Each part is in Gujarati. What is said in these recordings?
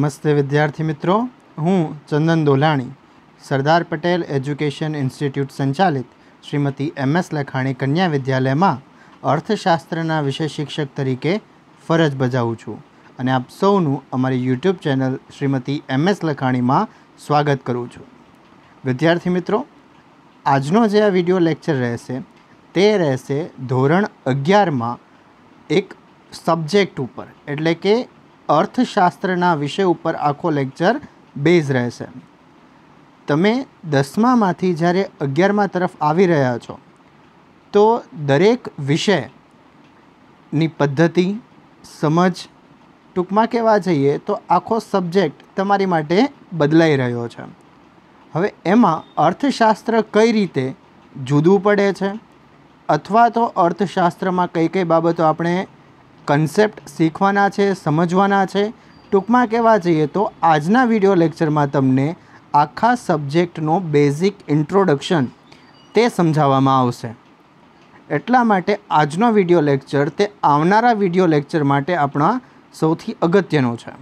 નમસ્તે વિદ્યાર્થી મિત્રો હું ચંદન દોલાણી સરદાર પટેલ એજ્યુકેશન ઇન્સ્ટિટ્યૂટ સંચાલિત શ્રીમતી એમ એસ લખાણી કન્યા વિદ્યાલયમાં અર્થશાસ્ત્રના વિષય શિક્ષક તરીકે ફરજ બજાવું છું અને આપ સૌનું અમારી YouTube channel Shrimati M S લખાણીમાં સ્વાગત કરું છું વિદ્યાર્થી મિત્રો આજનો જે આ વિડીયો લેક્ચર રહેશે તે રહેશે ધોરણ અગિયારમાં એક સબ્જેક્ટ ઉપર એટલે કે અર્થશાસ્ત્રના વિષય ઉપર આખો લેક્ચર બેઝ રહેશે તમે દસમામાંથી જ્યારે અગિયારમા તરફ આવી રહ્યા છો તો દરેક વિષયની પદ્ધતિ સમજ ટૂંકમાં કહેવા જઈએ તો આખો સબ્જેક્ટ તમારી માટે બદલાઈ રહ્યો છે હવે એમાં અર્થશાસ્ત્ર કઈ રીતે જુદું પડે છે અથવા તો અર્થશાસ્ત્રમાં કઈ કઈ બાબતો આપણે કન્સેપ્ટ શીખવાના છે સમજવાના છે ટૂંકમાં કહેવા જઈએ તો આજના વિડીયો લેક્ચરમાં તમને આખા સબ્જેક્ટનો બેઝિક ઇન્ટ્રોડક્શન તે સમજાવવામાં આવશે એટલા માટે આજનો વિડીયો લેક્ચર તે આવનારા વિડીયો લેક્ચર માટે આપણા સૌથી અગત્યનો છે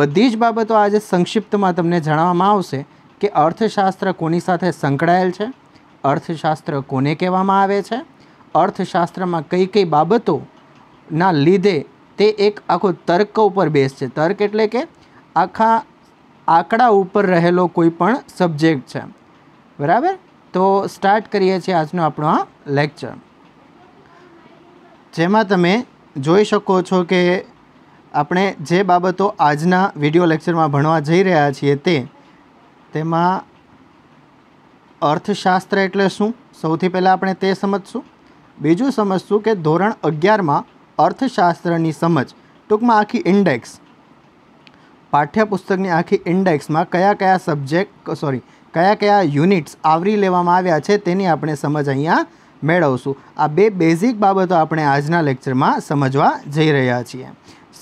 બધી જ બાબતો આજે સંક્ષિપ્તમાં તમને જણાવવામાં આવશે કે અર્થશાસ્ત્ર કોની સાથે સંકળાયેલ છે અર્થશાસ્ત્ર કોને કહેવામાં આવે છે અર્થશાસ્ત્રમાં કઈ કઈ બાબતો ના લીધે તે એક આખો તર્ક ઉપર બેસ છે તર્ક એટલે કે આખા આંકડા ઉપર રહેલો કોઈ પણ સબ્જેક્ટ છે બરાબર તો સ્ટાર્ટ કરીએ છીએ આજનો આપણો આ લેક્ચર જેમાં તમે જોઈ શકો છો કે આપણે જે બાબતો આજના વિડીયો લેક્ચરમાં ભણવા જઈ રહ્યા છીએ તે તેમાં અર્થશાસ્ત્ર એટલે શું સૌથી પહેલાં આપણે તે સમજશું બીજું સમજશું કે ધોરણ અગિયારમાં અર્થશાસ્ત્રની સમજ ટૂંકમાં આખી ઇન્ડેક્સ પાઠ્યપુસ્તકની આખી ઇન્ડેક્સમાં કયા કયા સબ્જેક્ટ સોરી કયા કયા યુનિટ્સ આવરી લેવામાં આવ્યા છે તેની આપણે સમજ અહીંયા મેળવશું આ બે બેઝિક બાબતો આપણે આજના લેક્ચરમાં સમજવા જઈ રહ્યા છીએ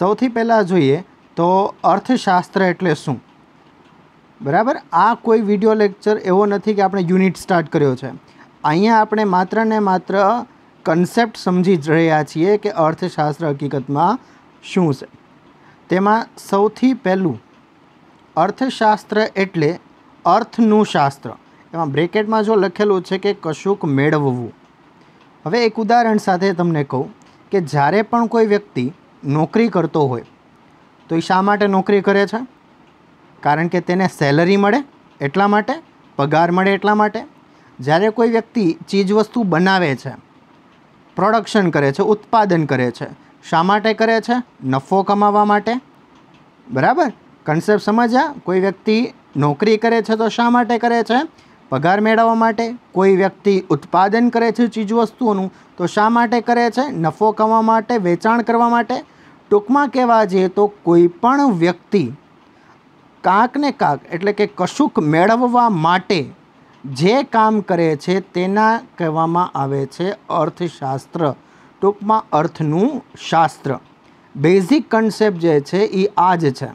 સૌથી પહેલાં જોઈએ તો અર્થશાસ્ત્ર એટલે શું બરાબર આ કોઈ વિડીયો લેક્ચર એવો નથી કે આપણે યુનિટ સ્ટાર્ટ કર્યો છે અહીંયા આપણે માત્ર ને માત્ર કન્સેપ્ટ સમજી રહ્યા છીએ કે અર્થશાસ્ત્ર હકીકતમાં શું છે તેમાં સૌથી પહેલું અર્થશાસ્ત્ર એટલે અર્થનું શાસ્ત્ર એમાં બ્રેકેટમાં જો લખેલું છે કે કશુંક મેળવવું હવે એક ઉદાહરણ સાથે તમને કહું કે જ્યારે પણ કોઈ વ્યક્તિ નોકરી કરતો હોય તો એ શા માટે નોકરી કરે છે કારણ કે તેને સેલરી મળે એટલા માટે પગાર મળે એટલા માટે જ્યારે કોઈ વ્યક્તિ ચીજવસ્તુ બનાવે છે પ્રોડક્શન કરે છે ઉત્પાદન કરે છે શા માટે કરે છે નફો કમાવા માટે બરાબર કન્સેપ્ટ સમજ્યા કોઈ વ્યક્તિ નોકરી કરે છે તો શા માટે કરે છે પગાર મેળવવા માટે કોઈ વ્યક્તિ ઉત્પાદન કરે છે ચીજવસ્તુઓનું તો શા માટે કરે છે નફો કમાવા માટે વેચાણ કરવા માટે ટૂંકમાં કહેવા જઈએ તો કોઈ પણ વ્યક્તિ કાંક ને કાંક એટલે કે કશુંક મેળવવા માટે જે કામ કરે છે તેના કહેવામાં આવે છે અર્થશાસ્ત્ર ટૂંકમાં અર્થનું શાસ્ત્ર બેઝિક કન્સેપ્ટ જે છે એ આ જ છે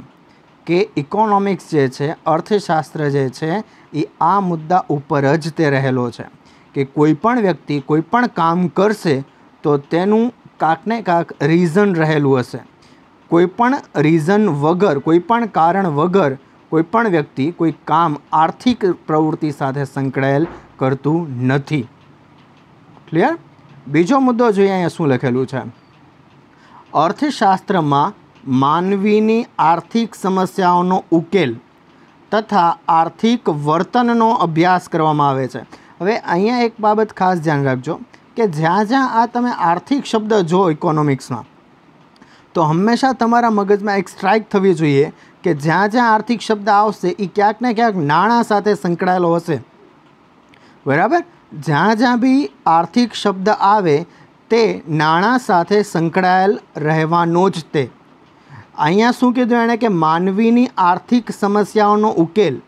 કે ઇકોનોમિક્સ જે છે અર્થશાસ્ત્ર જે છે એ આ મુદ્દા ઉપર જ તે રહેલો છે કે કોઈ પણ વ્યક્તિ કોઈ પણ કામ કરશે તો તેનું કાંકને કાંક રીઝન રહેલું હશે કોઈ પણ રીઝન વગર કોઈ પણ કારણ વગર કોઈપણ વ્યક્તિ કોઈ કામ આર્થિક પ્રવૃત્તિ સાથે સંકળાયેલ કરતું નથી ક્લિયર બીજો મુદ્દો જોઈએ અહીંયા શું લખેલું છે અર્થશાસ્ત્રમાં માનવીની આર્થિક સમસ્યાઓનો ઉકેલ તથા આર્થિક વર્તનનો અભ્યાસ કરવામાં આવે છે હવે અહીંયા એક બાબત ખાસ ધ્યાન રાખજો કે જ્યાં જ્યાં આ તમે આર્થિક શબ્દ જો ઇકોનોમિક્સમાં તો હંમેશા તમારા મગજમાં એક સ્ટ્રાઇક થવી જોઈએ કે જ્યાં જ્યાં આર્થિક શબ્દ આવશે એ ક્યાંક ને ક્યાંક નાણાં સાથે સંકળાયેલો હશે બરાબર જ્યાં જ્યાં બી આર્થિક શબ્દ આવે તે નાણાં સાથે સંકળાયેલ રહેવાનો જ તે અહીંયા શું કીધું એણે કે માનવીની આર્થિક સમસ્યાઓનો ઉકેલ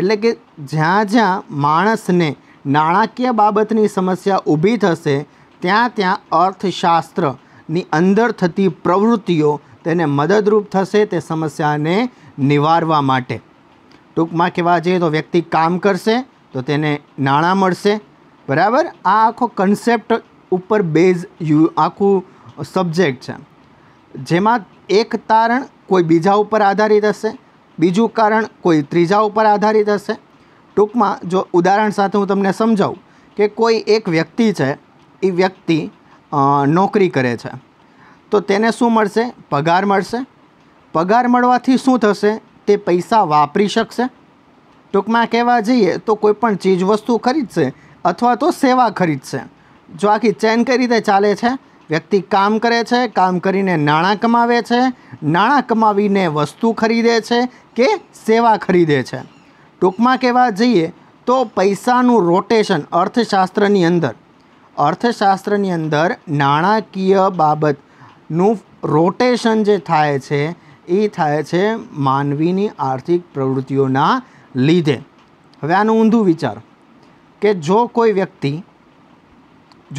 એટલે કે જ્યાં જ્યાં માણસને નાણાકીય બાબતની સમસ્યા ઊભી થશે ત્યાં ત્યાં અર્થશાસ્ત્રની અંદર થતી પ્રવૃત્તિઓ તેને મદદરૂપ થશે તે સમસ્યાને નિવારવા માટે ટૂંકમાં કહેવા જઈએ તો વ્યક્તિ કામ કરશે તો તેને નાણાં મળશે બરાબર આ આખો કન્સેપ્ટ ઉપર બેઝ યુ આખું સબ્જેક્ટ છે જેમાં એક તારણ કોઈ બીજા ઉપર આધારિત હશે બીજું કારણ કોઈ ત્રીજા ઉપર આધારિત હશે ટૂંકમાં જો ઉદાહરણ સાથે હું તમને સમજાવું કે કોઈ એક વ્યક્તિ છે એ વ્યક્તિ નોકરી કરે છે તો તેને શું મળશે પગાર મળશે પગાર મળવાથી શું થશે તે પૈસા વાપરી શકશે ટૂંકમાં કહેવા જઈએ તો કોઈ પણ ચીજ વસ્તુ ખરીદશે અથવા તો સેવા ખરીદશે જો આખી ચેન કઈ રીતે ચાલે છે વ્યક્તિ કામ કરે છે કામ કરીને નાણાં કમાવે છે નાણાં કમાવીને વસ્તુ ખરીદે છે કે સેવા ખરીદે છે ટૂંકમાં કહેવા જઈએ તો પૈસાનું રોટેશન અર્થશાસ્ત્રની અંદર અર્થશાસ્ત્રની અંદર નાણાકીય બાબત નું રોટેશન જે થાય છે એ થાય છે માનવીની આર્થિક પ્રવૃત્તિઓના લીધે હવે આનું ઊંધું વિચાર કે જો કોઈ વ્યક્તિ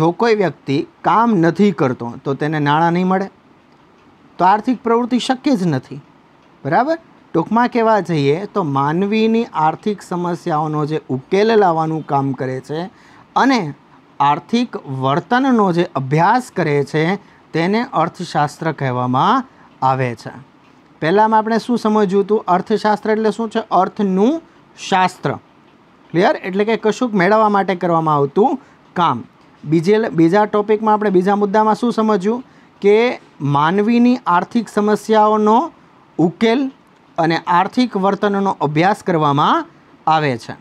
જો કોઈ વ્યક્તિ કામ નથી કરતો તો તેને નાણાં નહીં મળે તો આર્થિક પ્રવૃત્તિ શક્ય જ નથી બરાબર ટૂંકમાં કહેવા જઈએ તો માનવીની આર્થિક સમસ્યાઓનો જે ઉકેલ લાવવાનું કામ કરે છે અને આર્થિક વર્તનનો જે અભ્યાસ કરે છે તેને અર્થશાસ્ત્ર કહેવામાં આવે છે પહેલાંમાં આપણે શું સમજ્યું હતું અર્થશાસ્ત્ર એટલે શું છે અર્થનું શાસ્ત્ર ક્લિયર એટલે કે કશુંક મેળવવા માટે કરવામાં આવતું કામ બીજે બીજા ટોપિકમાં આપણે બીજા મુદ્દામાં શું સમજ્યું કે માનવીની આર્થિક સમસ્યાઓનો ઉકેલ અને આર્થિક વર્તનનો અભ્યાસ કરવામાં આવે છે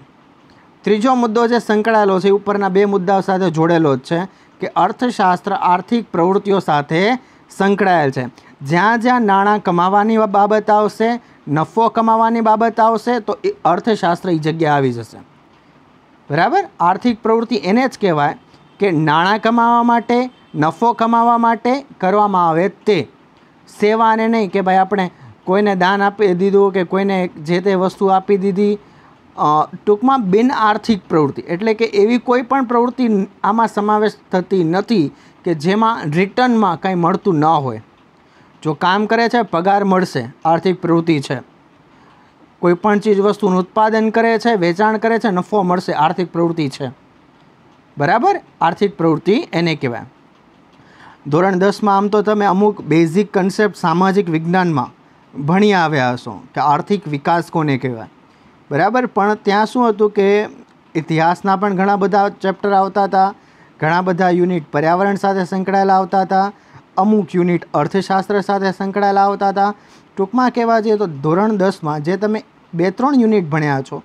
ત્રીજો મુદ્દો જે સંકળાયેલો છે એ ઉપરના બે મુદ્દાઓ સાથે જોડેલો જ છે કે અર્થશાસ્ત્ર આર્થિક પ્રવૃત્તિઓ સાથે સંકળાયેલ છે જ્યાં જ્યાં નાણાં કમાવાની બાબત આવશે નફો કમાવાની બાબત આવશે તો એ અર્થશાસ્ત્ર એ જગ્યા આવી જશે બરાબર આર્થિક પ્રવૃત્તિ એને જ કહેવાય કે નાણાં કમાવા માટે નફો કમાવા માટે કરવામાં આવે તે સેવાને નહીં કે ભાઈ આપણે કોઈને દાન આપી દીધું કે કોઈને જે તે વસ્તુ આપી દીધી ટૂંકમાં બિન આર્થિક પ્રવૃત્તિ એટલે કે એવી કોઈ પણ પ્રવૃત્તિ આમાં સમાવેશ થતી નથી કે જેમાં રિટર્નમાં કંઈ મળતું ન હોય જો કામ કરે છે પગાર મળશે આર્થિક પ્રવૃત્તિ છે કોઈ પણ ચીજ વસ્તુનું ઉત્પાદન કરે છે વેચાણ કરે છે નફો મળશે આર્થિક પ્રવૃત્તિ છે બરાબર આર્થિક પ્રવૃત્તિ એને કહેવાય ધોરણ દસમાં આમ તો તમે અમુક બેઝિક કન્સેપ્ટ સામાજિક વિજ્ઞાનમાં ભણી આવ્યા હશો કે આર્થિક વિકાસ કોને કહેવાય બરાબર પણ ત્યાં શું હતું કે ઇતિહાસના પણ ઘણા બધા ચેપ્ટર આવતા હતા ઘણા બધા યુનિટ પર્યાવરણ સાથે સંકળાયેલા આવતા હતા અમુક યુનિટ અર્થશાસ્ત્ર સાથે સંકળાયેલા આવતા હતા ટૂંકમાં કહેવા જઈએ તો ધોરણ દસમાં જે તમે બે ત્રણ યુનિટ ભણ્યા છો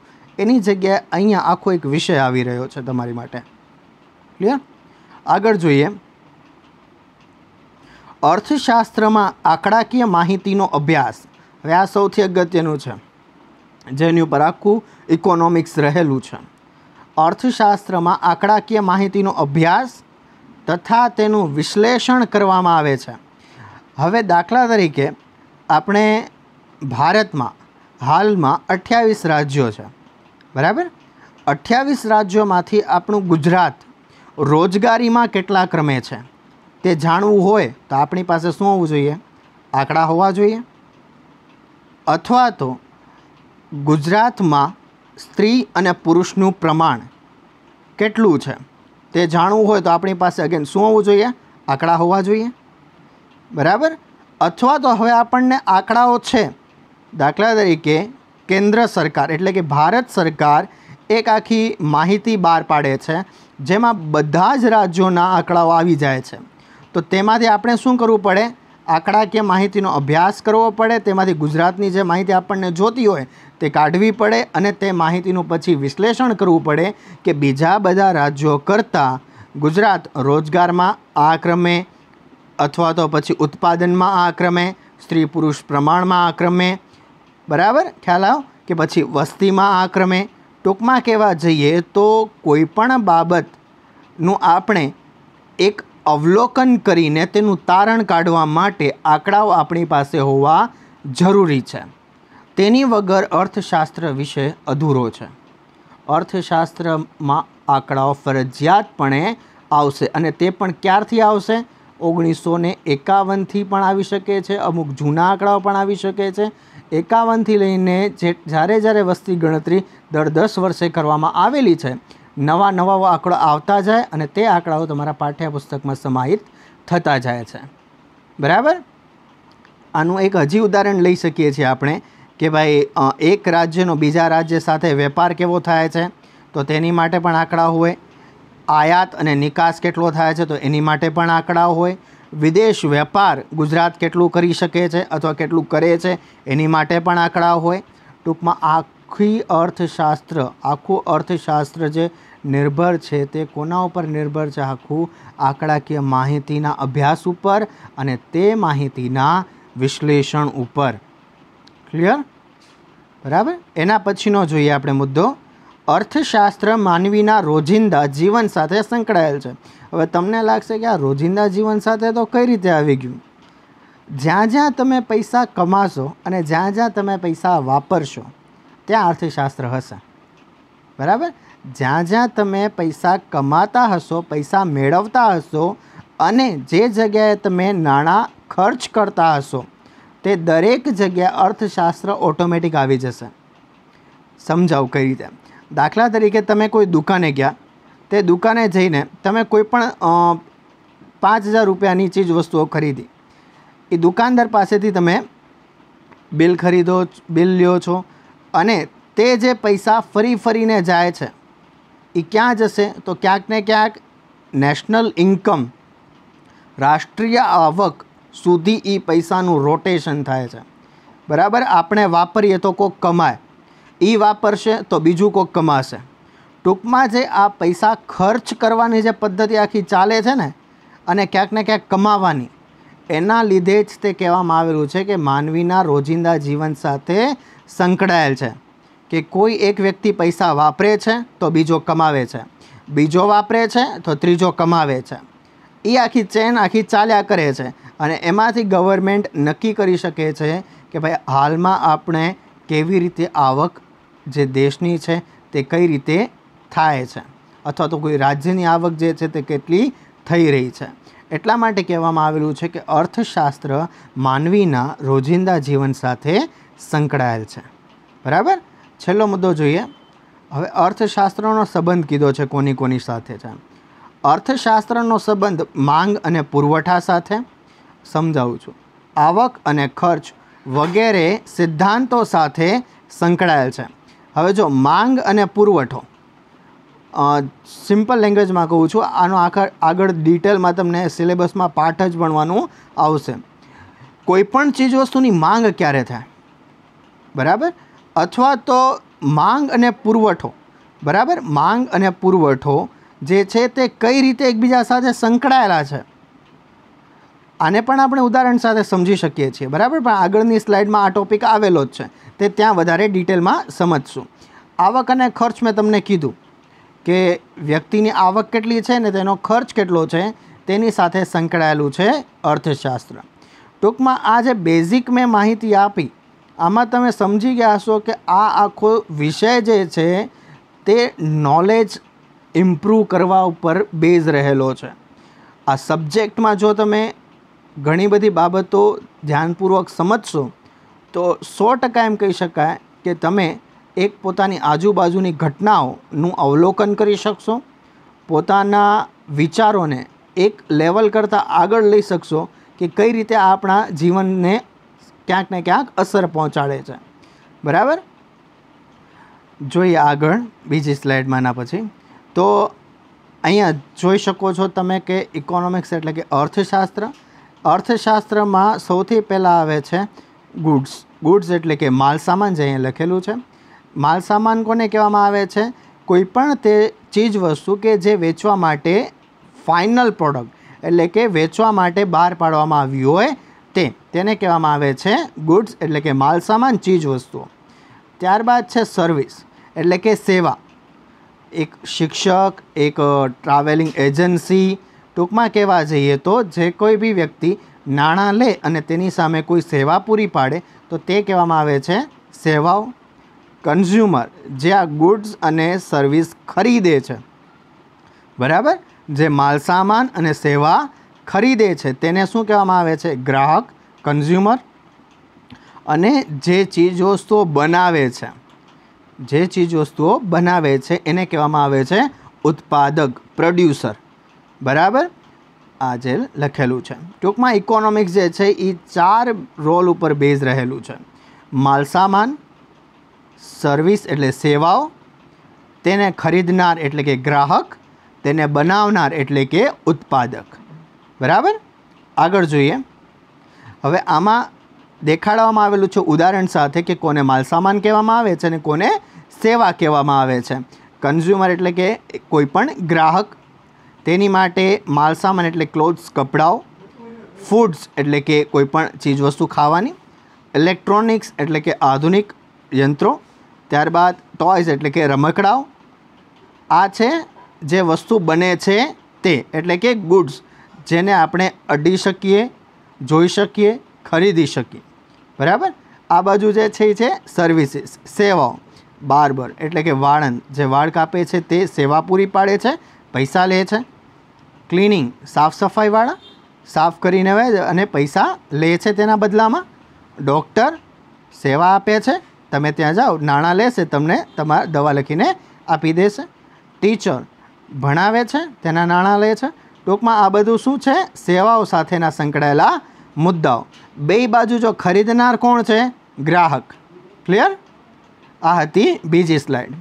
એની જગ્યાએ અહીંયા આખો એક વિષય આવી રહ્યો છે તમારી માટે ક્લિયર આગળ જોઈએ અર્થશાસ્ત્રમાં આંકડાકીય માહિતીનો અભ્યાસ હવે આ સૌથી અગત્યનું છે જેની ઉપર આખું ઇકોનોમિક્સ રહેલું છે અર્થશાસ્ત્રમાં આંકડાકીય માહિતીનો અભ્યાસ તથા તેનું વિશ્લેષણ કરવામાં આવે છે હવે દાખલા તરીકે આપણે ભારતમાં હાલમાં અઠ્યાવીસ રાજ્યો છે બરાબર અઠ્યાવીસ રાજ્યોમાંથી આપણું ગુજરાત રોજગારીમાં કેટલા ક્રમે છે તે જાણવું હોય તો આપણી પાસે શું હોવું જોઈએ આંકડા હોવા જોઈએ અથવા તો ગુજરાતમાં સ્ત્રી અને પુરુષનું પ્રમાણ કેટલું છે તે જાણવું હોય તો આપણી પાસે અગેન શું હોવું જોઈએ આંકડા હોવા જોઈએ બરાબર અથવા તો હવે આપણને આંકડાઓ છે દાખલા તરીકે કેન્દ્ર સરકાર એટલે કે ભારત સરકાર એક આખી માહિતી બહાર પાડે છે જેમાં બધા જ રાજ્યોના આંકડાઓ આવી જાય છે તો તેમાંથી આપણે શું કરવું પડે આંકડાકીય માહિતીનો અભ્યાસ કરવો પડે તેમાંથી ગુજરાતની જે માહિતી આપણને જોતી હોય તે કાઢવી પડે અને તે માહિતીનું પછી વિશ્લેષણ કરવું પડે કે બીજા બધા રાજ્યો કરતાં ગુજરાત રોજગારમાં આ ક્રમે અથવા તો પછી ઉત્પાદનમાં આ ક્રમે સ્ત્રી પુરુષ પ્રમાણમાં આ ક્રમે બરાબર ખ્યાલ આવ કે પછી વસ્તીમાં આ ક્રમે ટૂંકમાં કહેવા જઈએ તો કોઈ પણ બાબતનું આપણે એક અવલોકન કરીને તેનું તારણ કાઢવા માટે આંકડાઓ આપણી પાસે હોવા જરૂરી છે તેની વગર અર્થશાસ્ત્ર વિશે અધૂરો છે અર્થશાસ્ત્રમાં આંકડાઓ ફરજિયાતપણે આવશે અને તે પણ ક્યારથી આવશે ઓગણીસો ને એકાવનથી પણ આવી શકે છે અમુક જૂના આંકડાઓ પણ આવી શકે છે એકાવનથી લઈને જે જ્યારે જ્યારે વસ્તી ગણતરી દર દસ વર્ષે કરવામાં આવેલી છે નવા નવા આંકડા આવતા જાય અને તે આંકડાઓ તમારા પાઠ્યપુસ્તકમાં સમાહિત થતા જાય છે બરાબર આનું એક હજી ઉદાહરણ લઈ શકીએ છીએ આપણે કે ભાઈ એક રાજ્યનો બીજા રાજ્ય સાથે વેપાર કેવો થાય છે તો તેની માટે પણ આંકડા હોય આયાત અને નિકાસ કેટલો થાય છે તો એની માટે પણ આંકડા હોય વિદેશ વેપાર ગુજરાત કેટલું કરી શકે છે અથવા કેટલું કરે છે એની માટે પણ આંકડા હોય ટૂંકમાં આ આખી અર્થશાસ્ત્ર આખું અર્થશાસ્ત્ર જે નિર્ભર છે તે કોના ઉપર નિર્ભર છે આખું આંકડાકીય માહિતીના અભ્યાસ ઉપર અને તે માહિતીના વિશ્લેષણ ઉપર ક્લિયર બરાબર એના પછીનો જોઈએ આપણે મુદ્દો અર્થશાસ્ત્ર માનવીના રોજિંદા જીવન સાથે સંકળાયેલ છે હવે તમને લાગશે કે આ રોજિંદા જીવન સાથે તો કઈ રીતે આવી ગયું જ્યાં જ્યાં તમે પૈસા કમાશો અને જ્યાં જ્યાં તમે પૈસા વાપરશો ત્યાં અર્થશાસ્ત્ર હશે બરાબર જ્યાં જ્યાં તમે પૈસા કમાતા હશો પૈસા મેળવતા હશો અને જે જગ્યાએ તમે નાણાં ખર્ચ કરતા હશો તે દરેક જગ્યાએ અર્થશાસ્ત્ર ઓટોમેટિક આવી જશે સમજાવું કઈ રીતે દાખલા તરીકે તમે કોઈ દુકાને ગયા તે દુકાને જઈને તમે કોઈ પણ પાંચ હજાર રૂપિયાની ચીજ વસ્તુઓ ખરીદી એ દુકાનદાર પાસેથી તમે બિલ ખરીદો બિલ લ્યો છો અને તે જે પૈસા ફરી ફરીને જાય છે એ ક્યાં જશે તો ક્યાંક ને ક્યાંક નેશનલ ઇન્કમ રાષ્ટ્રીય આવક સુધી એ પૈસાનું રોટેશન થાય છે બરાબર આપણે વાપરીએ તો કોક કમાય એ વાપરશે તો બીજું કોક કમાશે ટૂંકમાં જે આ પૈસા ખર્ચ કરવાની જે પદ્ધતિ આખી ચાલે છે ને અને ક્યાંક ને ક્યાંક કમાવાની એના લીધે જ તે કહેવામાં આવેલું છે કે માનવીના રોજિંદા જીવન સાથે સંકળાયેલ છે કે કોઈ એક વ્યક્તિ પૈસા વાપરે છે તો બીજો કમાવે છે બીજો વાપરે છે તો ત્રીજો કમાવે છે એ આખી ચેન આખી ચાલ્યા કરે છે અને એમાંથી ગવર્મેન્ટ નક્કી કરી શકે છે કે ભાઈ હાલમાં આપણે કેવી રીતે આવક જે દેશની છે તે કઈ રીતે થાય છે અથવા તો કોઈ રાજ્યની આવક જે છે તે કેટલી થઈ રહી છે એટલા માટે કહેવામાં આવેલું છે કે અર્થશાસ્ત્ર માનવીના રોજિંદા જીવન સાથે સંકળાયેલ છે બરાબર છેલ્લો મુદ્દો જોઈએ હવે અર્થશાસ્ત્રનો સંબંધ કીધો છે કોની કોની સાથે છે અર્થશાસ્ત્રનો સંબંધ માંગ અને પુરવઠા સાથે સમજાવું છું આવક અને ખર્ચ વગેરે સિદ્ધાંતો સાથે સંકળાયેલ છે હવે જો માંગ અને પુરવઠો સિમ્પલ લેંગ્વેજમાં કહું છું આનો આખા આગળ ડિટેલમાં તમને સિલેબસમાં પાઠ જ ભણવાનું આવશે કોઈપણ ચીજ વસ્તુની માંગ ક્યારે થાય બરાબર અથવા તો માંગ અને પુરવઠો બરાબર માંગ અને પુરવઠો જે છે તે કઈ રીતે એકબીજા સાથે સંકળાયેલા છે આને પણ આપણે ઉદાહરણ સાથે સમજી શકીએ છીએ બરાબર પણ આગળની સ્લાઇડમાં આ ટોપિક આવેલો જ છે તે ત્યાં વધારે ડિટેલમાં સમજશું આવક અને ખર્ચ મેં તમને કીધું કે વ્યક્તિની આવક કેટલી છે ને તેનો ખર્ચ કેટલો છે તેની સાથે સંકળાયેલું છે અર્થશાસ્ત્ર ટૂંકમાં આ જે બેઝિક મેં માહિતી આપી આમાં તમે સમજી ગયા હશો કે આ આખો વિષય જે છે તે નોલેજ ઇમ્પ્રૂવ કરવા ઉપર બેઝ રહેલો છે આ સબ્જેક્ટમાં જો તમે ઘણી બધી બાબતો ધ્યાનપૂર્વક સમજશો તો સો ટકા એમ કહી શકાય કે તમે એક પોતાની આજુબાજુની ઘટનાઓનું અવલોકન કરી શકશો પોતાના વિચારોને એક લેવલ કરતાં આગળ લઈ શકશો કે કઈ રીતે આપણા જીવનને ક્યાંક ને ક્યાંક અસર પહોંચાડે છે બરાબર જોઈએ આગળ બીજી સ્લાઇડમાં એના પછી તો અહીંયા જોઈ શકો છો તમે કે ઇકોનોમિક્સ એટલે કે અર્થશાસ્ત્ર અર્થશાસ્ત્રમાં સૌથી પહેલાં આવે છે ગુડ્સ ગુડ્સ એટલે કે માલ સામાન જે અહીંયા લખેલું છે માલસામાન કોને કહેવામાં આવે છે કોઈપણ તે ચીજ વસ્તુ કે જે વેચવા માટે ફાઇનલ પ્રોડક્ટ એટલે કે વેચવા માટે બહાર પાડવામાં આવ્યું હોય તે તેને કહેવામાં આવે છે ગુડ્સ એટલે કે માલસામાન ચીજ વસ્તુઓ ત્યારબાદ છે સર્વિસ એટલે કે સેવા એક શિક્ષક એક ટ્રાવેલિંગ એજન્સી ટૂંકમાં કહેવા જઈએ તો જે કોઈ બી વ્યક્તિ નાણાં લે અને તેની સામે કોઈ સેવા પૂરી પાડે તો તે કહેવામાં આવે છે સેવાઓ કન્ઝ્યુમર જે આ ગુડ્સ અને સર્વિસ ખરીદે છે બરાબર જે માલસામાન અને સેવા ખરીદે છે તેને શું કહેવામાં આવે છે ગ્રાહક કન્ઝ્યુમર અને જે ચીજવસ્તુઓ બનાવે છે જે ચીજવસ્તુઓ બનાવે છે એને કહેવામાં આવે છે ઉત્પાદક પ્રોડ્યુસર બરાબર આ જે લખેલું છે ટૂંકમાં ઇકોનોમિક્સ જે છે એ ચાર રોલ ઉપર બેઝ રહેલું છે માલસામાન સર્વિસ એટલે સેવાઓ તેને ખરીદનાર એટલે કે ગ્રાહક તેને બનાવનાર એટલે કે ઉત્પાદક બરાબર આગળ જોઈએ હવે આમાં દેખાડવામાં આવેલું છે ઉદાહરણ સાથે કે કોને માલસામાન કહેવામાં આવે છે અને કોને સેવા કહેવામાં આવે છે કન્ઝ્યુમર એટલે કે કોઈપણ ગ્રાહક તેની માટે માલસામાન એટલે ક્લોથ્સ કપડાઓ ફૂડ્સ એટલે કે કોઈપણ ચીજવસ્તુ ખાવાની ઇલેક્ટ્રોનિક્સ એટલે કે આધુનિક યંત્રો ત્યારબાદ ટોયઝ એટલે કે રમકડાઓ આ છે જે વસ્તુ બને છે તે એટલે કે ગુડ્સ જેને આપણે અડી શકીએ જોઈ શકીએ ખરીદી શકીએ બરાબર આ બાજુ જે છે એ છે સર્વિસીસ સેવાઓ બાર્બર એટલે કે વાળંદ જે વાળ કાપે છે તે સેવા પૂરી પાડે છે પૈસા લે છે ક્લિનિંગ સાફ સફાઈવાળા સાફ કરીને અને પૈસા લે છે તેના બદલામાં ડૉક્ટર સેવા આપે છે તમે ત્યાં જાઓ નાણાં લેશે તમને તમારા દવા લખીને આપી દેશે ટીચર ભણાવે છે તેના નાણાં લે છે ટૂંકમાં આ બધું શું છે સેવાઓ સાથેના સંકળાયેલા મુદ્દાઓ બે બાજુ જો ખરીદનાર કોણ છે ગ્રાહક ક્લિયર આ હતી બીજી સ્લાઇડ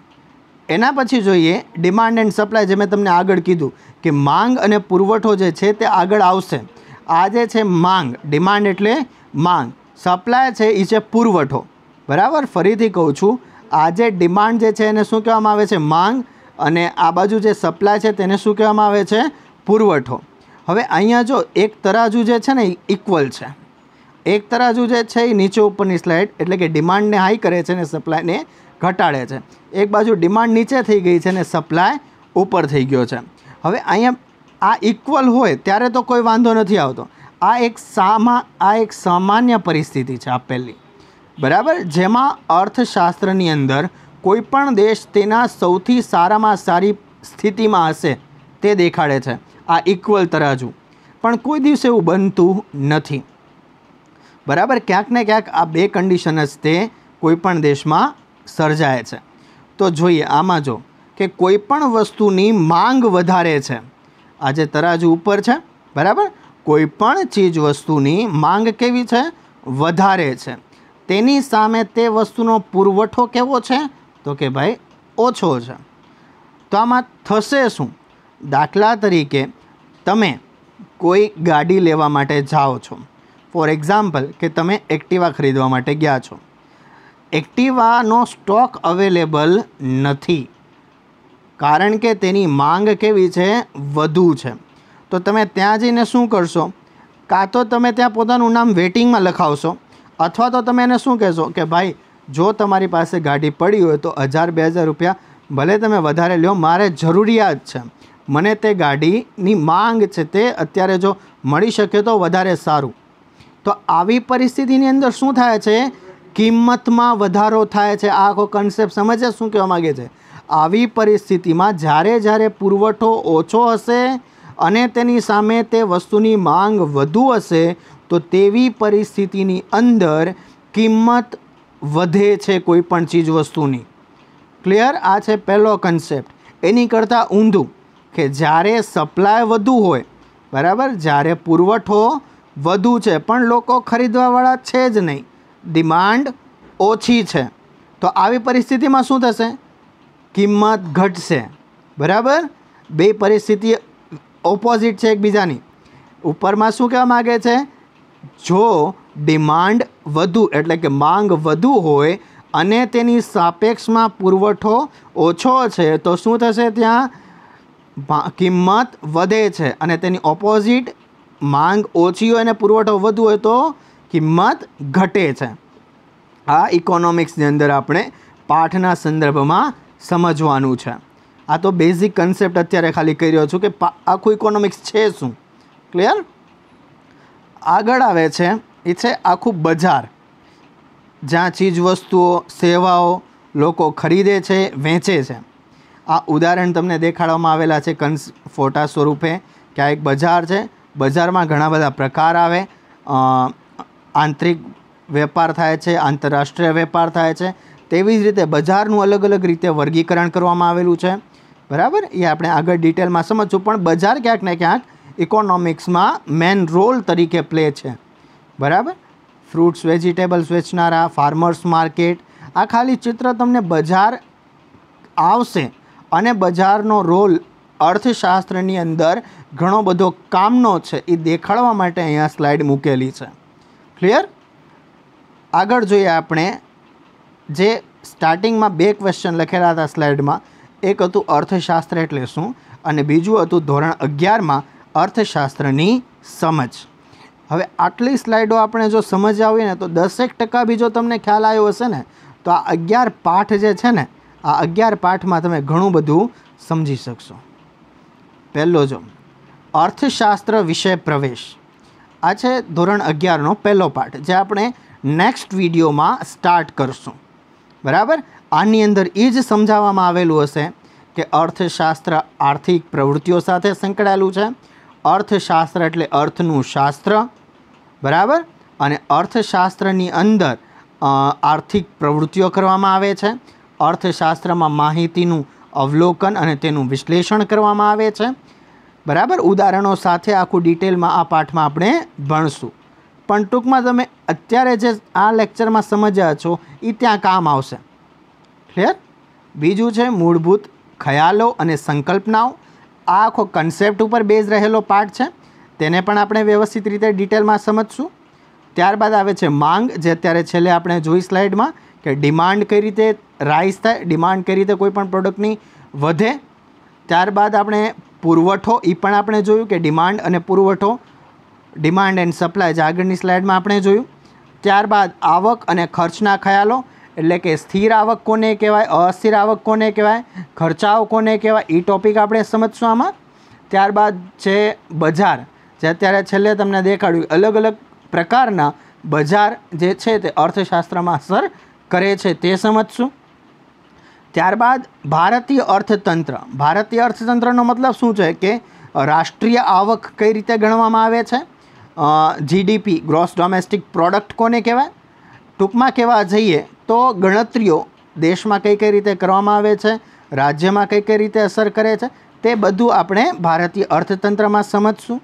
એના પછી જોઈએ ડિમાન્ડ એન્ડ સપ્લાય જે મેં તમને આગળ કીધું કે માંગ અને પુરવઠો જે છે તે આગળ આવશે આ જે છે માંગ ડિમાન્ડ એટલે માંગ સપ્લાય છે એ છે પુરવઠો બરાબર ફરીથી કહું છું આજે ડિમાન્ડ જે છે એને શું કહેવામાં આવે છે માંગ અને આ બાજુ જે સપ્લાય છે તેને શું કહેવામાં આવે છે પુરવઠો હવે અહીંયા જો એક તરાજુ જે છે ને ઇક્વલ છે એક તરાજુ જે છે એ નીચે ઉપરની સ્લાઇડ એટલે કે ડિમાન્ડને હાઈ કરે છે ને સપ્લાયને ઘટાડે છે એક બાજુ ડિમાન્ડ નીચે થઈ ગઈ છે ને સપ્લાય ઉપર થઈ ગયો છે હવે અહીંયા આ ઇક્વલ હોય ત્યારે તો કોઈ વાંધો નથી આવતો આ એક સામા આ એક સામાન્ય પરિસ્થિતિ છે આપેલી બરાબર જેમાં અર્થશાસ્ત્રની અંદર કોઈપણ દેશ તેના સૌથી સારામાં સારી સ્થિતિમાં હશે તે દેખાડે છે આ ઇક્વલ તરાજુ પણ કોઈ દિવસે એવું બનતું નથી બરાબર ક્યાંક ને ક્યાંક આ બે કન્ડિશન જ તે કોઈપણ દેશમાં સર્જાય છે તો જોઈએ આમાં જો કે કોઈપણ વસ્તુની માંગ વધારે છે આજે તરાજુ ઉપર છે બરાબર કોઈપણ ચીજ વસ્તુની માંગ કેવી છે વધારે છે તેની સામે તે વસ્તુનો પુરવઠો કેવો છે તો કે ભાઈ ઓછો છે તો આમાં થશે શું દાખલા તરીકે તમે કોઈ ગાડી લેવા માટે જાઓ છો ફોર એક્ઝામ્પલ કે તમે એક્ટિવા ખરીદવા માટે ગયા છો એક્ટિવાનો સ્ટોક અવેલેબલ નથી કારણ કે તેની માંગ કેવી છે વધુ છે તો તમે ત્યાં જઈને શું કરશો કાં તો તમે ત્યાં પોતાનું નામ વેટિંગમાં લખાવશો અથવા તો તમે એને શું કહેશો કે ભાઈ જો તમારી પાસે ગાડી પડી હોય તો હજાર બે હજાર રૂપિયા ભલે તમે વધારે લ્યો મારે જરૂરિયાત છે મને તે ગાડીની માંગ છે તે અત્યારે જો મળી શકે તો વધારે સારું તો આવી પરિસ્થિતિની અંદર શું થાય છે કિંમતમાં વધારો થાય છે આ આખો કન્સેપ્ટ સમજે શું કહેવા માગે છે આવી પરિસ્થિતિમાં જ્યારે જ્યારે પુરવઠો ઓછો હશે અને તેની સામે તે વસ્તુની માંગ વધુ હશે તો તેવી પરિસ્થિતિની અંદર કિંમત વધે છે કોઈ પણ ચીજ વસ્તુની ક્લિયર આ છે પહેલો કન્સેપ્ટ એની કરતાં ઊંધું કે જ્યારે સપ્લાય વધુ હોય બરાબર જ્યારે પુરવઠો વધુ છે પણ લોકો ખરીદવાવાળા છે જ નહીં ડિમાન્ડ ઓછી છે તો આવી પરિસ્થિતિમાં શું થશે કિંમત ઘટશે બરાબર બે પરિસ્થિતિ ઓપોઝિટ છે એકબીજાની ઉપરમાં શું કહેવા માગે છે જો ડિમાન્ડ વધુ એટલે કે માંગ વધુ હોય અને તેની સાપેક્ષમાં પુરવઠો ઓછો છે તો શું થશે ત્યાં કિંમત વધે છે અને તેની ઓપોઝિટ માંગ ઓછી હોય અને પુરવઠો વધુ હોય તો કિંમત ઘટે છે આ ઇકોનોમિક્સની અંદર આપણે પાઠના સંદર્ભમાં સમજવાનું છે આ તો બેઝિક કન્સેપ્ટ અત્યારે ખાલી કહી રહ્યો છું કે આખું ઇકોનોમિક્સ છે શું ક્લિયર આગળ આવે છે એ છે આખું બજાર જ્યાં ચીજવસ્તુઓ સેવાઓ લોકો ખરીદે છે વેચે છે આ ઉદાહરણ તમને દેખાડવામાં આવેલા છે કંસ ફોટા સ્વરૂપે કે આ એક બજાર છે બજારમાં ઘણા બધા પ્રકાર આવે આંતરિક વેપાર થાય છે આંતરરાષ્ટ્રીય વેપાર થાય છે તેવી જ રીતે બજારનું અલગ અલગ રીતે વર્ગીકરણ કરવામાં આવેલું છે બરાબર એ આપણે આગળ ડિટેલમાં સમજશું પણ બજાર ક્યાંક ને ક્યાંક ઇકોનોમિક્સમાં મેન રોલ તરીકે પ્લે છે બરાબર ફ્રૂટ્સ વેજીટેબલ્સ વેચનારા ફાર્મર્સ માર્કેટ આ ખાલી ચિત્ર તમને બજાર આવશે અને બજારનો રોલ અર્થશાસ્ત્રની અંદર ઘણો બધો કામનો છે એ દેખાડવા માટે અહીંયા સ્લાઇડ મૂકેલી છે ક્લિયર આગળ જોઈએ આપણે જે સ્ટાર્ટિંગમાં બે ક્વેશ્ચન લખેલા હતા સ્લાઇડમાં એક હતું અર્થશાસ્ત્ર એટલે શું અને બીજું હતું ધોરણ અગિયારમાં અર્થશાસ્ત્રની સમજ હવે આટલી સ્લાઇડો આપણે જો સમજ્યા હોઈએ ને તો દસેક ટકા બીજો તમને ખ્યાલ આવ્યો હશે ને તો આ અગિયાર પાઠ જે છે ને આ અગિયાર પાઠમાં તમે ઘણું બધું સમજી શકશો પહેલો જો અર્થશાસ્ત્ર વિષય પ્રવેશ આ છે ધોરણ અગિયારનો પહેલો પાઠ જે આપણે નેક્સ્ટ વિડીયોમાં સ્ટાર્ટ કરશું બરાબર આની અંદર એ જ સમજાવવામાં આવેલું હશે કે અર્થશાસ્ત્ર આર્થિક પ્રવૃત્તિઓ સાથે સંકળાયેલું છે અર્થશાસ્ત્ર એટલે અર્થનું શાસ્ત્ર બરાબર અને અર્થશાસ્ત્રની અંદર આર્થિક પ્રવૃત્તિઓ કરવામાં આવે છે અર્થશાસ્ત્રમાં માહિતીનું અવલોકન અને તેનું વિશ્લેષણ કરવામાં આવે છે બરાબર ઉદાહરણો સાથે આખું ડિટેલમાં આ પાઠમાં આપણે ભણશું પણ ટૂંકમાં તમે અત્યારે જે આ લેક્ચરમાં સમજ્યા છો એ ત્યાં કામ આવશે ક્લિયર બીજું છે મૂળભૂત ખ્યાલો અને સંકલ્પનાઓ આ આખો કન્સેપ્ટ ઉપર બેઝ રહેલો પાર્ટ છે તેને પણ આપણે વ્યવસ્થિત રીતે ડિટેલમાં સમજશું ત્યારબાદ આવે છે માંગ જે અત્યારે છેલ્લે આપણે જોઈ સ્લાઇડમાં કે ડિમાન્ડ કઈ રીતે રાઇઝ થાય ડિમાન્ડ કઈ રીતે કોઈ પણ પ્રોડક્ટની વધે ત્યારબાદ આપણે પુરવઠો એ પણ આપણે જોયું કે ડિમાન્ડ અને પુરવઠો ડિમાન્ડ એન્ડ સપ્લાય જે આગળની સ્લાઇડમાં આપણે જોયું ત્યારબાદ આવક અને ખર્ચના ખ્યાલો એટલે કે સ્થિર આવક કોને કહેવાય અસ્થિર આવક કોને કહેવાય ખર્ચાઓ કોને કહેવાય એ ટોપિક આપણે સમજશું આમાં ત્યારબાદ છે બજાર જે અત્યારે છેલ્લે તમને દેખાડ્યું અલગ અલગ પ્રકારના બજાર જે છે તે અર્થશાસ્ત્રમાં અસર કરે છે તે સમજશું ત્યારબાદ ભારતીય અર્થતંત્ર ભારતીય અર્થતંત્રનો મતલબ શું છે કે રાષ્ટ્રીય આવક કઈ રીતે ગણવામાં આવે છે જીડીપી ગ્રોસ ડોમેસ્ટિક પ્રોડક્ટ કોને કહેવાય ટૂંકમાં કહેવા જઈએ તો ગણતરીઓ દેશમાં કઈ કઈ રીતે કરવામાં આવે છે રાજ્યમાં કઈ કઈ રીતે અસર કરે છે તે બધું આપણે ભારતીય અર્થતંત્રમાં સમજશું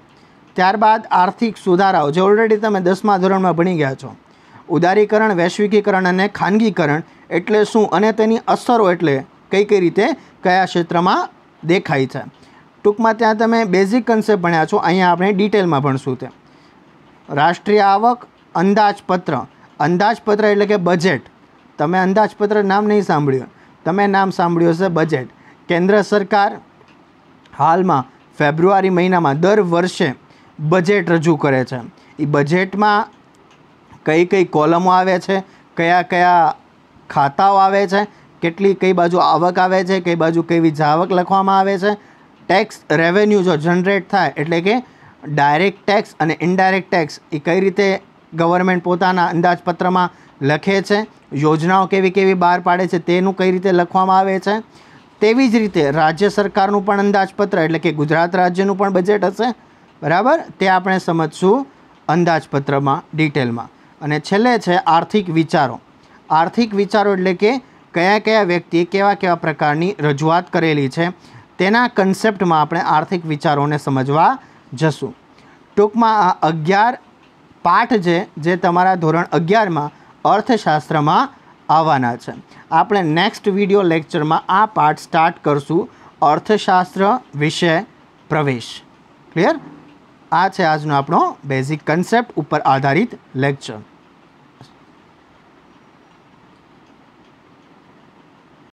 ત્યારબાદ આર્થિક સુધારાઓ જે ઓલરેડી તમે દસમા ધોરણમાં ભણી ગયા છો ઉદારીકરણ વૈશ્વિકીકરણ અને ખાનગીકરણ એટલે શું અને તેની અસરો એટલે કઈ કઈ રીતે કયા ક્ષેત્રમાં દેખાય છે ટૂંકમાં ત્યાં તમે બેઝિક કન્સેપ્ટ ભણ્યા છો અહીંયા આપણે ડિટેલમાં ભણશું તે રાષ્ટ્રીય આવક અંદાજપત્ર અંદાજપત્ર એટલે કે બજેટ તમે અંદાજપત્ર નામ નહીં સાંભળ્યું તમે નામ સાંભળ્યું હશે બજેટ કેન્દ્ર સરકાર હાલમાં ફેબ્રુઆરી મહિનામાં દર વર્ષે બજેટ રજૂ કરે છે એ બજેટમાં કઈ કઈ કોલમો આવે છે કયા કયા ખાતાઓ આવે છે કેટલી કઈ બાજુ આવક આવે છે કઈ બાજુ કેવી જાવક લખવામાં આવે છે ટેક્સ રેવન્યુ જો જનરેટ થાય એટલે કે ડાયરેક્ટ ટેક્સ અને ઇનડાયરેક્ટ ટેક્સ એ કઈ રીતે ગવર્મેન્ટ પોતાના અંદાજપત્રમાં લખે છે યોજનાઓ કેવી કેવી બહાર પાડે છે તેનું કઈ રીતે લખવામાં આવે છે તેવી જ રીતે રાજ્ય સરકારનું પણ અંદાજપત્ર એટલે કે ગુજરાત રાજ્યનું પણ બજેટ હશે બરાબર તે આપણે સમજશું અંદાજપત્રમાં ડિટેલમાં અને છેલ્લે છે આર્થિક વિચારો આર્થિક વિચારો એટલે કે કયા કયા વ્યક્તિએ કેવા કેવા પ્રકારની રજૂઆત કરેલી છે તેના કન્સેપ્ટમાં આપણે આર્થિક વિચારોને સમજવા જશું ટૂંકમાં આ અગિયાર પાઠ છે જે તમારા ધોરણ અગિયારમાં અર્થશાસ્ત્રમાં આવવાના છે આપણે નેક્સ્ટ વિડિયો લેક્ચરમાં આ પાઠ સ્ટાર્ટ કરશું અર્થશાસ્ત્ર વિશે પ્રવેશ ક્લિયર આ છે આજનો આપણો બેઝિક કન્સેપ્ટ ઉપર આધારિત લેક્ચર